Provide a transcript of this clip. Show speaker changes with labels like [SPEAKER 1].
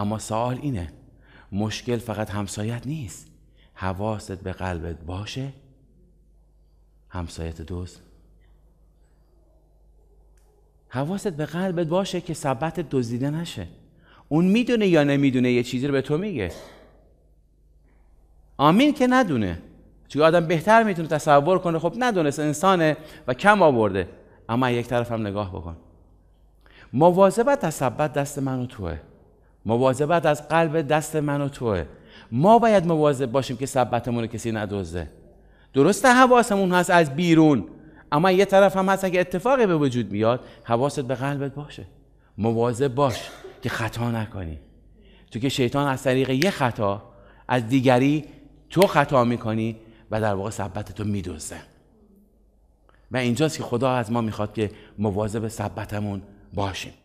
[SPEAKER 1] اما سوال اینه مشکل فقط همسایت نیست حواست به قلبت باشه همسایت دوست حواست به قلبت باشه که ثبت دزدیده نشه اون میدونه یا نمیدونه یه چیزی رو به تو میگه آمین که ندونه چون آدم بهتر میتونه تصور کنه خب ندونست انسانه و کم آورده اما یک طرف هم نگاه بکن مواظبت از ثبت دست من و توه مواظبت از قلب دست من و توه ما باید مواظب باشیم که ثبتمون رو کسی ندوزه. درسته حواسمون هست از بیرون اما یه طرف هم هست که اتفاقی به وجود میاد حواست به قلبت باشه مواظب باش که خطا نکنی تو که شیطان از طریق یه خطا از دیگری تو خطا میکنی و در واقع ثبت تو میدوزه و اینجاست که خدا از ما میخواد که مواظب ثبتمون باشیم